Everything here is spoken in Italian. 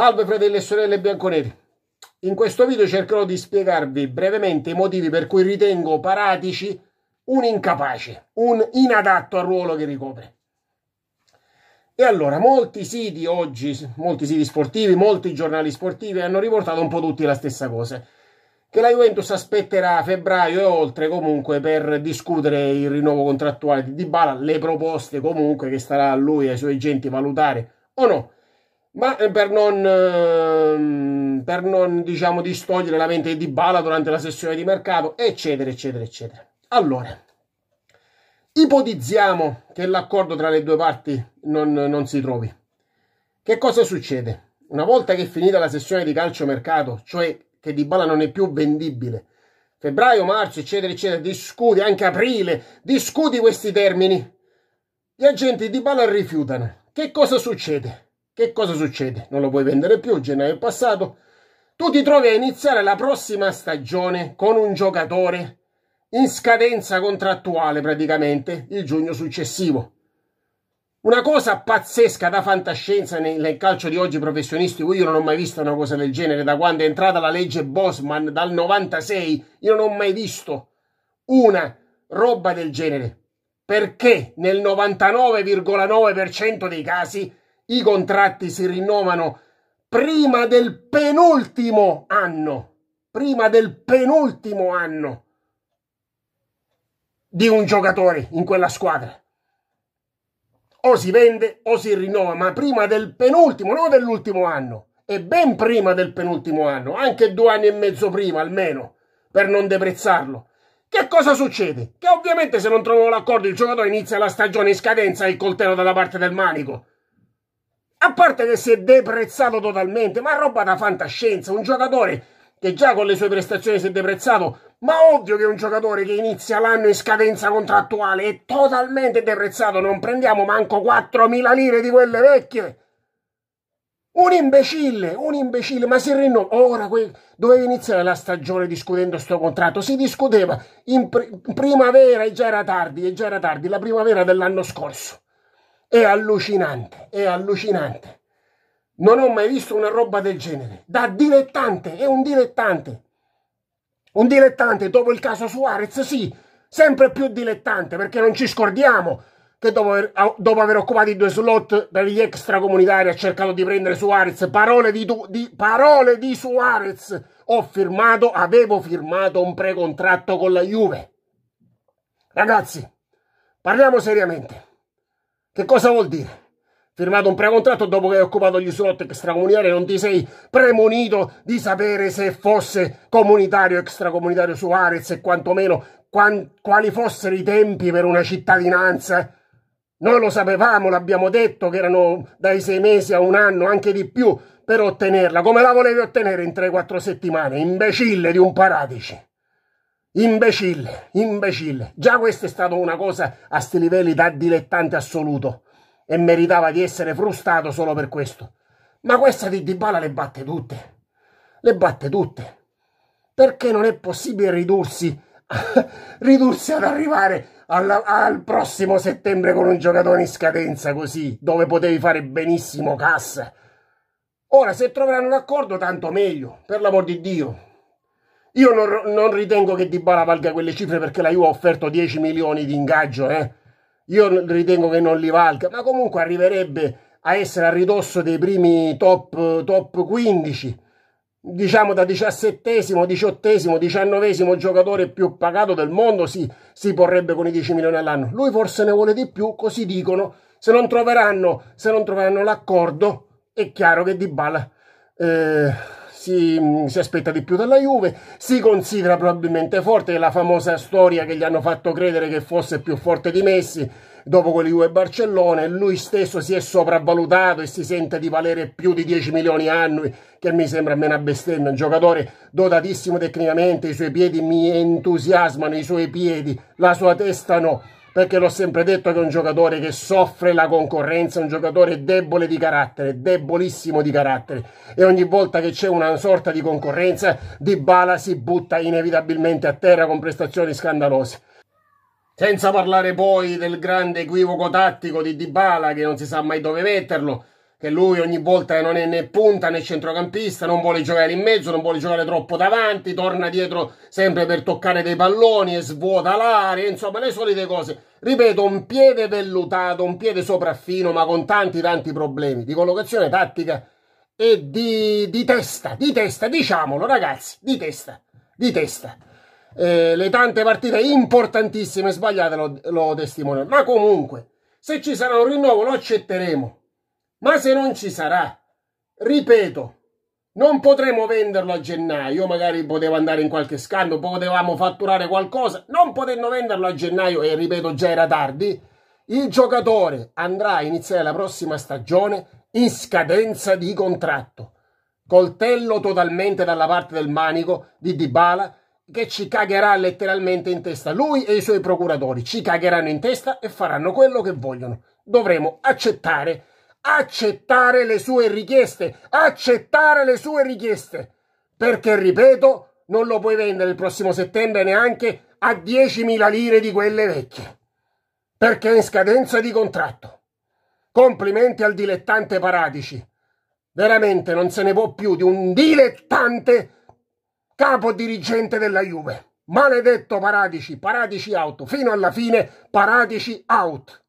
Salve fratelli e sorelle bianconeri. In questo video cercherò di spiegarvi brevemente i motivi per cui ritengo Paratici un incapace, un inadatto al ruolo che ricopre. E allora, molti siti oggi, molti siti sportivi, molti giornali sportivi hanno riportato un po' tutti la stessa cosa che la Juventus aspetterà febbraio e oltre comunque per discutere il rinnovo contrattuale di Dybala, le proposte comunque che starà a lui e ai suoi agenti valutare o no ma eh, per non, ehm, per non diciamo, distogliere la mente di Bala durante la sessione di mercato, eccetera, eccetera, eccetera. Allora, ipotizziamo che l'accordo tra le due parti non, non si trovi. Che cosa succede? Una volta che è finita la sessione di calcio mercato, cioè che Di Bala non è più vendibile, febbraio, marzo, eccetera, eccetera, discuti, anche aprile, discuti questi termini, gli agenti di Bala rifiutano. Che cosa succede? Che cosa succede? Non lo puoi vendere più, gennaio è passato. Tu ti trovi a iniziare la prossima stagione con un giocatore in scadenza contrattuale praticamente il giugno successivo. Una cosa pazzesca da fantascienza nel calcio di oggi professionistico, io non ho mai visto una cosa del genere da quando è entrata la legge Bosman dal 96, io non ho mai visto una roba del genere. Perché nel 99,9% dei casi i contratti si rinnovano prima del penultimo anno, prima del penultimo anno di un giocatore in quella squadra. O si vende o si rinnova, ma prima del penultimo, non dell'ultimo anno, e ben prima del penultimo anno, anche due anni e mezzo prima almeno, per non deprezzarlo. Che cosa succede? Che ovviamente se non trovano l'accordo il giocatore inizia la stagione in scadenza e il coltello dalla parte del manico a parte che si è deprezzato totalmente, ma roba da fantascienza, un giocatore che già con le sue prestazioni si è deprezzato, ma ovvio che un giocatore che inizia l'anno in scadenza contrattuale è totalmente deprezzato, non prendiamo manco 4.000 lire di quelle vecchie. Un imbecille, un imbecille, ma si rinnova. Ora que... doveva iniziare la stagione discutendo questo contratto. Si discuteva in pr primavera e già era tardi, e già era tardi, la primavera dell'anno scorso. È allucinante, è allucinante. Non ho mai visto una roba del genere. Da dilettante, è un dilettante. Un dilettante dopo il caso Suarez, sì, sempre più dilettante, perché non ci scordiamo che dopo aver, dopo aver occupato i due slot per gli extracomunitari ha cercato di prendere Suarez. Parole di, di, parole di Suarez. Ho firmato, avevo firmato un precontratto con la Juve. Ragazzi, parliamo seriamente. Che cosa vuol dire? Firmato un precontratto dopo che hai occupato gli slot extracomunitari non ti sei premonito di sapere se fosse comunitario o extracomunitario su Arez e quantomeno quali fossero i tempi per una cittadinanza. Noi lo sapevamo, l'abbiamo detto, che erano dai sei mesi a un anno, anche di più, per ottenerla. Come la volevi ottenere in 3-4 settimane? Imbecille di un paradice! Imbecille, imbecille. Già questa è stata una cosa a sti livelli da dilettante assoluto e meritava di essere frustato solo per questo. Ma questa di Dybala le batte tutte. Le batte tutte. Perché non è possibile ridursi, ridursi ad arrivare alla, al prossimo settembre con un giocatore in scadenza così, dove potevi fare benissimo cassa. Ora, se troveranno un accordo, tanto meglio, per l'amor di Dio. Io non, non ritengo che Dybala valga quelle cifre perché la Juve ha offerto 10 milioni di ingaggio, eh. Io ritengo che non li valga, ma comunque arriverebbe a essere a ridosso dei primi top, top 15, diciamo da diciassettesimo, diciottesimo, diciannovesimo giocatore più pagato del mondo si, si porrebbe con i 10 milioni all'anno. Lui forse ne vuole di più, così dicono. Se non troveranno, se non troveranno l'accordo, è chiaro che Dybala... Eh, si, mm, si, aspetta di più dalla Juve, si considera probabilmente forte, è la famosa storia che gli hanno fatto credere che fosse più forte di Messi dopo quelli Juve e Barcellona, lui stesso si è sopravvalutato e si sente di valere più di 10 milioni annui, che mi sembra meno una bestemmia, un giocatore dotatissimo tecnicamente, i suoi piedi mi entusiasmano, i suoi piedi, la sua testa no perché l'ho sempre detto che è un giocatore che soffre la concorrenza, è un giocatore debole di carattere, debolissimo di carattere e ogni volta che c'è una sorta di concorrenza Di Bala si butta inevitabilmente a terra con prestazioni scandalose. Senza parlare poi del grande equivoco tattico di Dybala che non si sa mai dove metterlo, che lui ogni volta non è né punta né centrocampista, non vuole giocare in mezzo, non vuole giocare troppo davanti, torna dietro sempre per toccare dei palloni e svuota l'aria, insomma le solite cose Ripeto, un piede vellutato, un piede sopraffino, ma con tanti tanti problemi di collocazione tattica e di, di testa, di testa, diciamolo ragazzi, di testa, di testa. Eh, le tante partite importantissime sbagliate lo, lo testimoniano. Ma comunque, se ci sarà un rinnovo lo accetteremo. Ma se non ci sarà, ripeto, non potremo venderlo a gennaio, magari poteva andare in qualche scambio, potevamo fatturare qualcosa, non potendo venderlo a gennaio e ripeto già era tardi, il giocatore andrà a iniziare la prossima stagione in scadenza di contratto. Coltello totalmente dalla parte del manico di Dybala che ci cagherà letteralmente in testa. Lui e i suoi procuratori ci cagheranno in testa e faranno quello che vogliono. Dovremo accettare accettare le sue richieste, accettare le sue richieste, perché ripeto, non lo puoi vendere il prossimo settembre neanche a 10.000 lire di quelle vecchie, perché è in scadenza di contratto. Complimenti al dilettante Paradici, veramente non se ne può più di un dilettante capo dirigente della Juve. Maledetto Paradici, Paradici out, fino alla fine Paradici out.